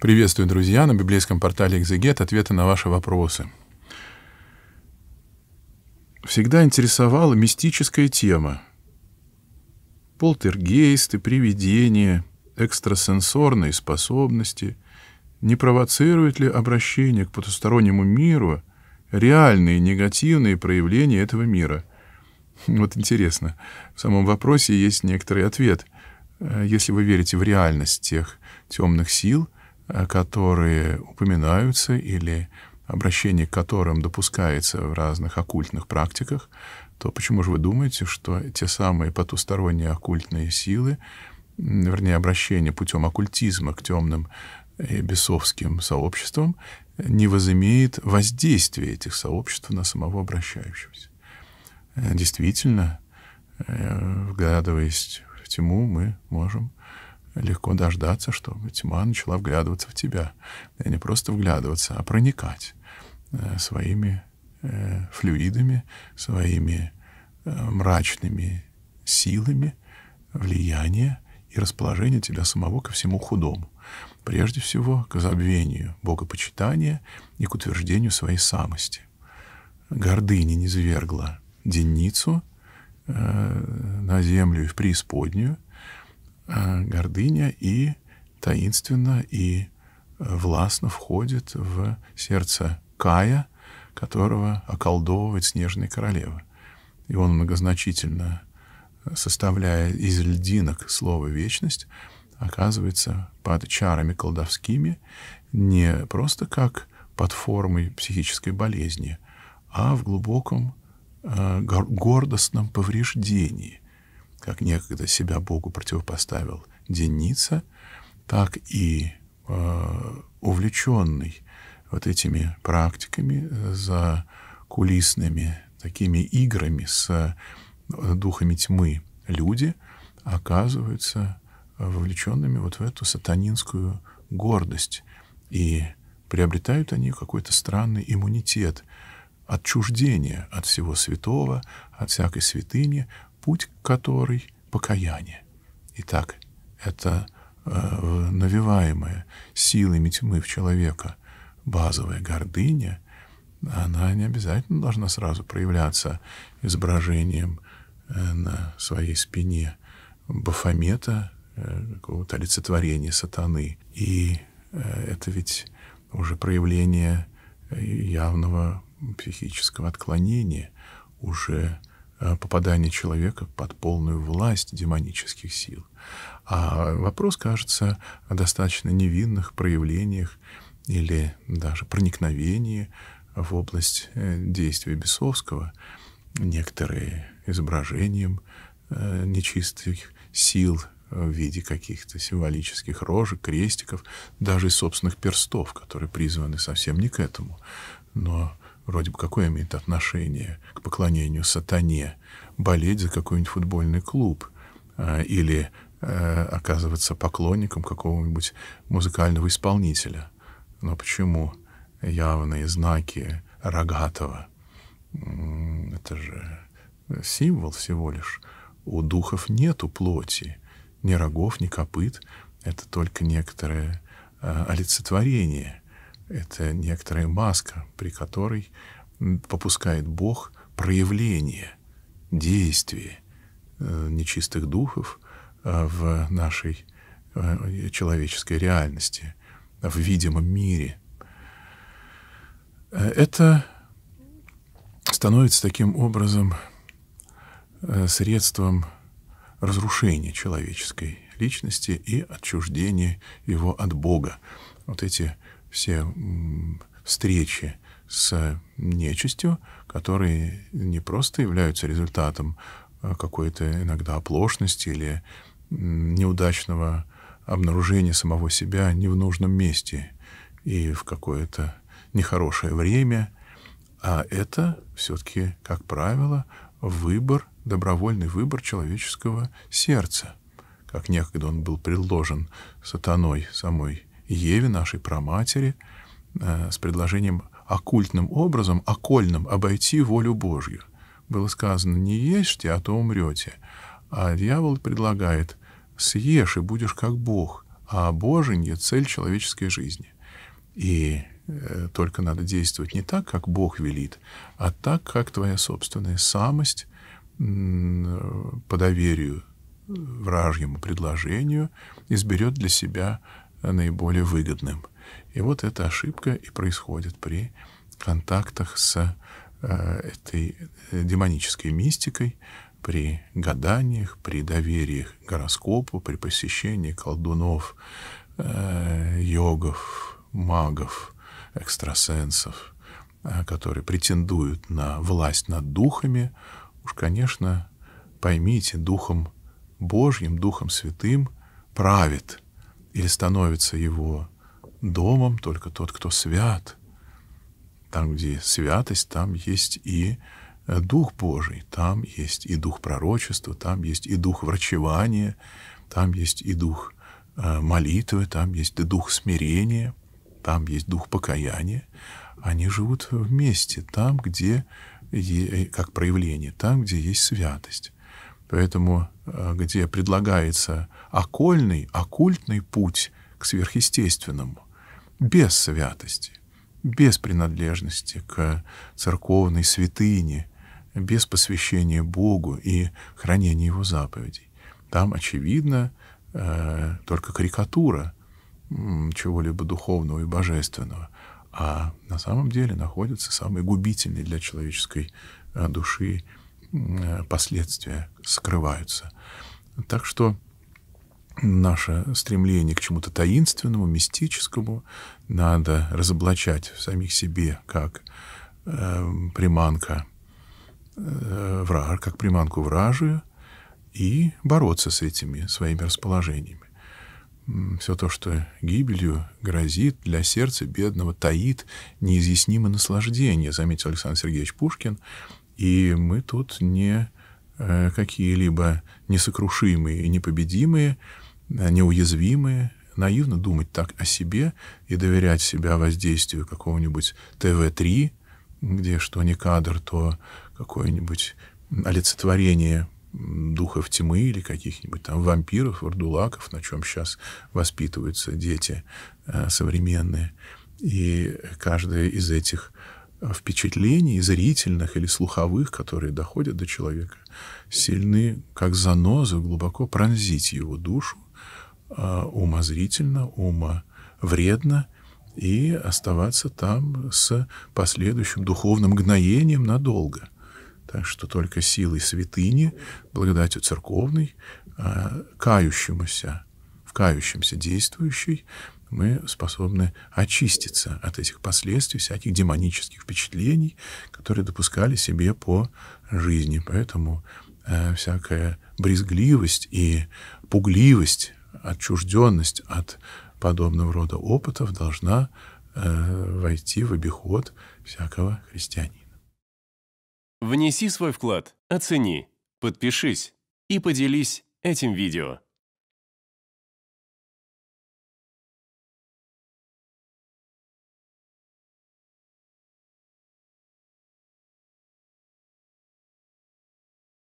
Приветствую, друзья, на библейском портале «Экзегет» ответы на ваши вопросы. Всегда интересовала мистическая тема. Полтергейсты, привидения, экстрасенсорные способности. Не провоцирует ли обращение к потустороннему миру реальные негативные проявления этого мира? Вот интересно, в самом вопросе есть некоторый ответ. Э, если вы верите в реальность тех темных сил – Э, которые упоминаются или обращение к которым допускается в разных оккультных практиках, то почему же вы думаете, что те самые потусторонние оккультные силы, вернее, обращение путем оккультизма к темным и э, бесовским сообществам, не возымеет воздействие этих сообществ на самого обращающегося? Э, действительно, вглядываясь в тьму, мы можем легко дождаться, чтобы тьма начала вглядываться в тебя. И не просто вглядываться, а проникать э, своими э, флюидами, своими э, мрачными силами влияния и расположения тебя самого ко всему худому. Прежде всего, к забвению богопочитания и к утверждению своей самости. Гордыня низвергла денницу э, на землю и в преисподнюю, Э, гордыня и таинственно и э, властно входит в сердце Кая, которого околдовывает снежная королева. И он многозначительно, э, составляя из льдинок слово «вечность», оказывается под чарами колдовскими не просто как под формой психической болезни, а в глубоком э, гордостном повреждении – как некогда себя Богу противопоставил Деница, так и э, увлеченный вот этими практиками э, за кулисными такими играми с э, духами тьмы люди оказываются э, вовлеченными вот в эту сатанинскую гордость. И приобретают они какой-то странный иммунитет, отчуждение от всего святого, от всякой святыни, путь который — покаяние. Итак, это э, навиваемая силами тьмы в человека базовая гордыня, она не обязательно должна сразу проявляться изображением э, на своей спине бафомета, э, какого-то олицетворения сатаны. И э, это ведь уже проявление явного психического отклонения, уже Э, попадание человека под полную власть демонических сил. А вопрос, кажется, о достаточно невинных проявлениях или даже проникновении в область э, действия бесовского, некоторые изображением э, нечистых сил в виде каких-то символических рожек, крестиков, даже собственных перстов, которые призваны совсем не к этому, но вроде бы какое имеет отношение к поклонению сатане, болеть за какой-нибудь футбольный клуб э, или э, оказываться поклонником какого-нибудь музыкального исполнителя. Но почему явные знаки рогатого? Это же символ всего лишь. У духов нету плоти, ни рогов, ни копыт. Это только некоторое э, олицетворение это некоторая маска, при которой попускает Бог проявление, действие э, нечистых духов э, в нашей э, человеческой реальности, в видимом мире. Это становится таким образом средством разрушения человеческой личности и отчуждения его от Бога. Вот эти все встречи с нечистью, которые не просто являются результатом а, какой-то иногда оплошности или неудачного обнаружения самого себя не в нужном месте и в какое-то нехорошее время, а это все-таки, как правило, выбор, добровольный выбор человеческого сердца, как некогда он был предложен сатаной самой Еве, нашей праматери, э, с предложением оккультным образом, окольным, обойти волю Божью. Было сказано, не ешьте, а то умрете. А дьявол предлагает, съешь и будешь как Бог, а Боженье — цель человеческой жизни. И э, только надо действовать не так, как Бог велит, а так, как твоя собственная самость э, по доверию э, вражьему предложению изберет для себя наиболее выгодным. И вот эта ошибка и происходит при контактах с э, этой э, демонической мистикой, при гаданиях, при доверии к гороскопу, при посещении колдунов, э, йогов, магов, экстрасенсов, которые претендуют на власть над духами, уж, конечно, поймите, Духом Божьим, Духом Святым правит – или становится его домом только тот, кто свят. Там, где святость, там есть и э, Дух Божий, там есть и Дух пророчества, там есть и Дух врачевания, там есть и Дух э, молитвы, там есть и Дух смирения, там есть Дух покаяния. Они живут вместе, там, где, э, как проявление, там, где есть святость. Поэтому, э, где предлагается окольный, оккультный путь к сверхъестественному, без святости, без принадлежности к церковной святыне, без посвящения Богу и хранения Его заповедей. Там, очевидно, э, только карикатура чего-либо духовного и божественного, а на самом деле находятся самые губительные для человеческой э, души Э, последствия скрываются. Так что наше стремление к чему-то таинственному, мистическому надо разоблачать в самих себе как э, приманка э, враж, как приманку вражию и бороться с этими своими расположениями. Все то, что гибелью грозит для сердца бедного, таит неизъяснимое наслаждение, заметил Александр Сергеевич Пушкин, и мы тут не э, какие-либо несокрушимые и непобедимые, э, неуязвимые. Наивно думать так о себе и доверять себя воздействию какого-нибудь ТВ-3, где что не кадр, то какое-нибудь олицетворение духов тьмы или каких-нибудь там вампиров, вардулаков, на чем сейчас воспитываются дети э, современные. И каждая из этих впечатлений, зрительных или слуховых, которые доходят до человека, сильны, как занозы, глубоко пронзить его душу, а, умозрительно, ума вредно и оставаться там с последующим духовным гноением надолго. Так что только силой святыни, благодатью церковной, а, кающемуся, в кающемся действующей, мы способны очиститься от этих последствий, всяких демонических впечатлений, которые допускали себе по жизни. Поэтому э, всякая брезгливость и пугливость, отчужденность от подобного рода опытов должна э, войти в обиход всякого христианина. Внеси свой вклад, оцени, подпишись и поделись этим видео.